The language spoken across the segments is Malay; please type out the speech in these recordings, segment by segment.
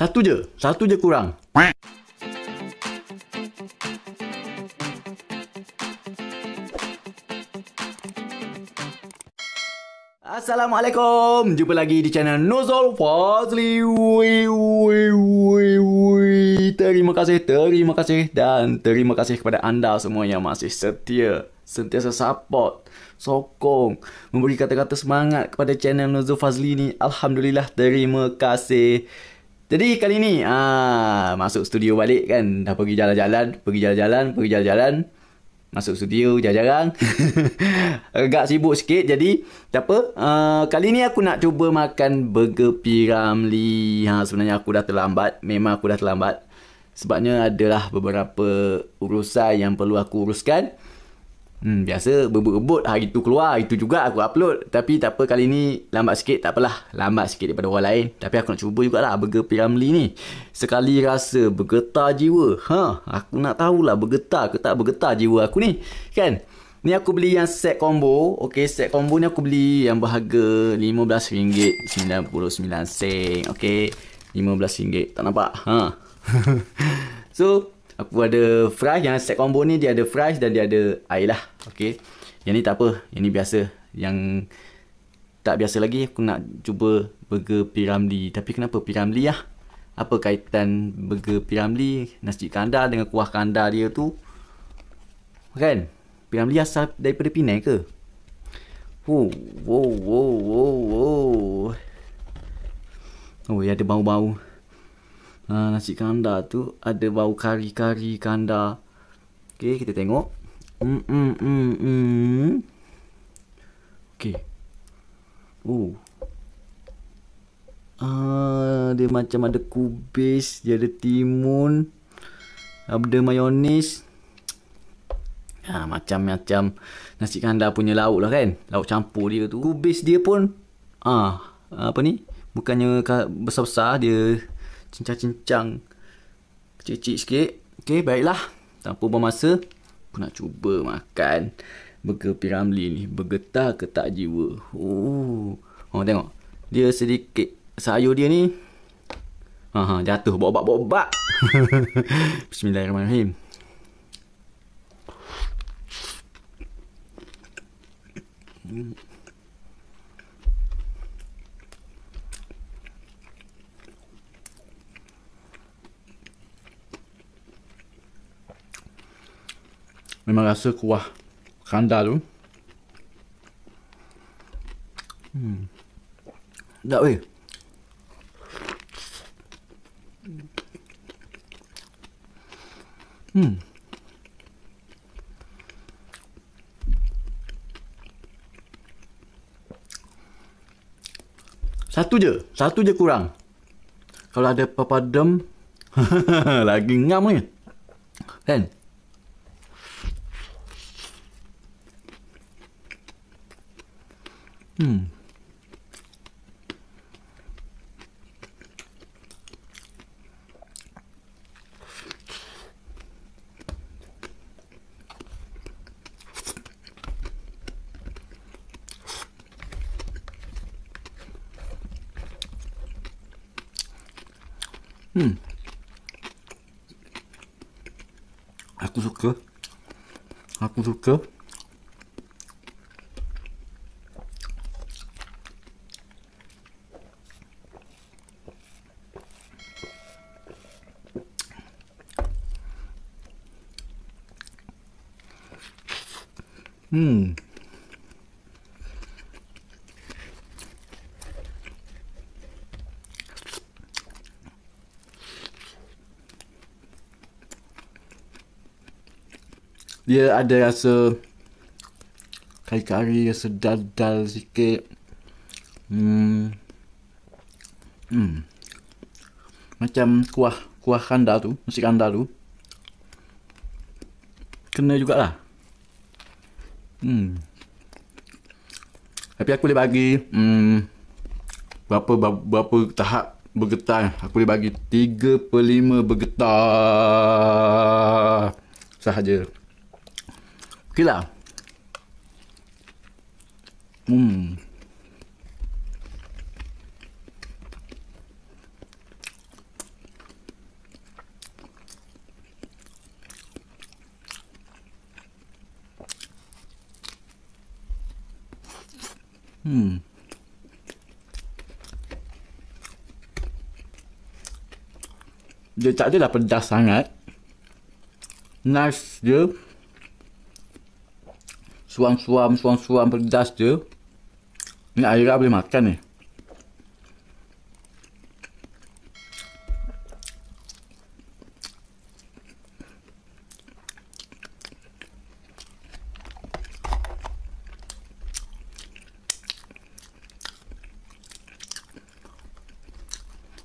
Satu je. Satu je kurang. Assalamualaikum. Jumpa lagi di channel Nozol Fazli. Wui wui wui. wee. Terima kasih, terima kasih dan terima kasih kepada anda semua yang masih setia. Sentiasa support, sokong, memberi kata-kata semangat kepada channel Nozol Fazli ni. Alhamdulillah, terima kasih. Jadi kali ni ah masuk studio balik kan dah pergi jalan-jalan, pergi jalan-jalan, pergi jalan-jalan. Masuk studio jarang-jarang. Agak sibuk sikit jadi tak apa. Uh, ah, kali ni aku nak cuba makan burger P. Ramli. Ha, sebenarnya aku dah terlambat. Memang aku dah terlambat. Sebabnya adalah beberapa urusan yang perlu aku uruskan. Hmm, biasa berebut-rebut hari tu keluar, itu juga aku upload. Tapi tak apa kali ni lambat sikit tak apalah. Lambat sikit daripada orang lain. Tapi aku nak cuba jugalah burger Piramli ni. Sekali rasa bergetar jiwa. Ha, aku nak tahulah bergetar ke tak bergetar jiwa aku ni. Kan? Ni aku beli yang set combo. Okey, set combo ni aku beli yang berharga RM15.99. Okey. RM15. Tak nampak? Ha. so, Aku ada fries Yang set combo ni Dia ada fries Dan dia ada air lah Okay Yang ni tak apa Yang ni biasa Yang Tak biasa lagi Aku nak cuba Burger Piramli Tapi kenapa Piramli lah Apa kaitan Burger Piramli Nasi kandar Dengan kuah kandar dia tu Kan Piramli asal Daripada Penang ke Wow Wow Wow Wow Wow Oh, ya ada bau-bau uh, nasi kandar tu ada bau kari-kari kandar. Okey, kita tengok. Mm mm mm. mm. Okey. Oh. Uh, dia macam ada kubis, dia ada timun, ada mayonis. Ha, macam-macam nasi kandar punya lauk lah kan. Lauk campur dia tu. Kubis dia pun ah uh, apa ni? Bukannya besar-besar dia cincang-cincang kecil-kecil sikit. Okey, baiklah. Tanpa buang masa, aku nak cuba makan burger piramli ni. Bergetar ke tak jiwa? Oh, oh tengok. Dia sedikit sayur dia ni. aha jatuh bobak-bobak. Bismillahirrahmanirrahim. Hmm. Memang rasa kuah kanda tu. Hmm. Tak weh. Hmm. Satu je. Satu je kurang. Kalau ada papadum. Lagi ngam ni. Kan? Hmm. 음. 음. 아구석겨? 아구석겨? Hmm. Dia ada rasa kari-kari rasa dal-dal sikit. Hmm. Hmm. Macam kuah kuah kandar tu, nasi kandar tu. Kena jugalah. Hmm. Tapi aku boleh bagi hmm, berapa, berapa, berapa tahap bergetar. Aku boleh bagi 3 per 5 bergetar sahaja. Okey Hmm. Hmm. Dia tak adalah pedas sangat. Nice dia. Suam-suam, suam-suam pedas dia. Ni Aira boleh makan ni. Eh.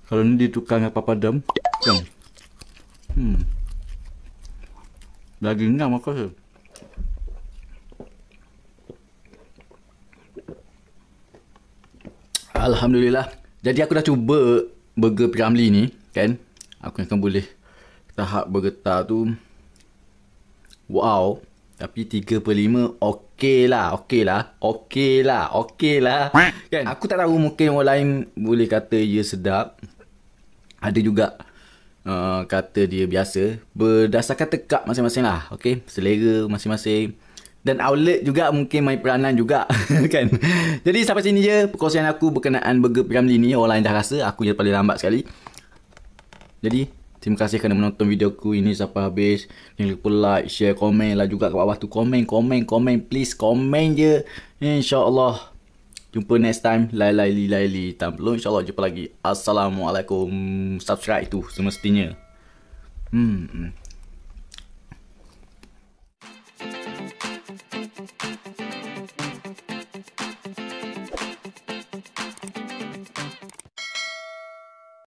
Kalau ni ditukar dengan papadam Jom kan? Hmm lagi ngam aku rasa Alhamdulillah Jadi aku dah cuba Burger Piramli ni Kan Aku akan boleh Tahap bergetar tu Wow Tapi 3 per 5 Okey lah Okey lah Okey lah Okey lah Kan Aku tak tahu mungkin orang lain Boleh kata ia sedap ada juga uh, kata dia biasa berdasarkan tekak masing-masing lah okay? selera masing-masing dan outlet juga mungkin main peranan juga kan jadi sampai sini je perkongsian aku berkenaan burger Piramli ni orang lain dah rasa aku je paling lambat sekali jadi terima kasih kerana menonton video aku ini sampai habis jangan lupa like share komen lah juga kat bawah tu komen komen komen please komen je insyaAllah Jumpa next time. Lai lai li lai li. Tak perlu insyaAllah jumpa lagi. Assalamualaikum. Subscribe tu semestinya. Hmm. hmm.